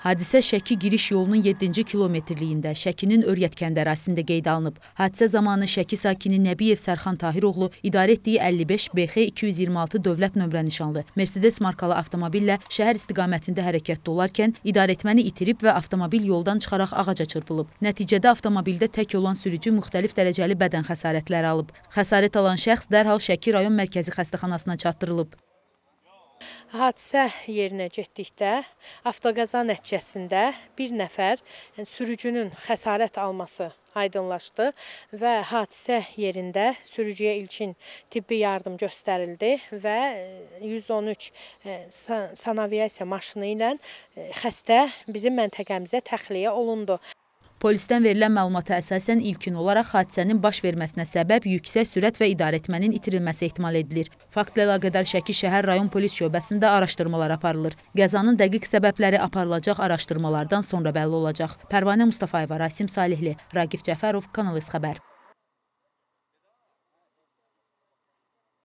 Hadisə Şəki giriş yolunun 7-ci kilometrliyində Şəkinin Öryət kənd ərazisində qeydə alınıb. Hadisə zamanı Şəki sakini Nəbiyev Sərxan Tahiroğlu idarə etdiyi 55 BX 226 dövlət nömrə nişanlı Mercedes markalı avtomobillə şəhər istiqamətində hərəkətdə olarkən idarəetməni itirib və avtomobil yoldan çıxaraq ağaca çırpılıb. Nəticədə avtomobildə tək olan sürücü müxtəlif dərəcəli bədən xəsarətləri alıb. Xəsarət alan şəxs dərhal Şəki rayon mərkəzi xəstəxanasına çatdırılıb. Hadisə yerinə getdikdə avtoqaza nəticəsində bir nəfər yəni sürücünün xəsarət alması aydınlaşdı və hadisə yerində sürücüyə ilkin tibbi yardım göstərildi və 113 e, e, sanaviasiya maşını ilə e, xəstə bizim məntəqəmizə təxliyə olundu. Polisdən verilən məlumata əsasən ilkin olaraq hadisənin baş verməsinə səbəb yüksək sürət və idarəetmənin itirilməsi ehtimal edilir. Faktla əlaqədar Şəki şəhər rayon polis şöbəsində araşdırmalar aparılır. Qəzanın dəqiq səbəbləri aparılacaq araşdırmalardan sonra bəlli olacaq. Pərvanə Mustafayeva, Rasim Salihli, Raqif Cəfərov, Kanal X xəbər.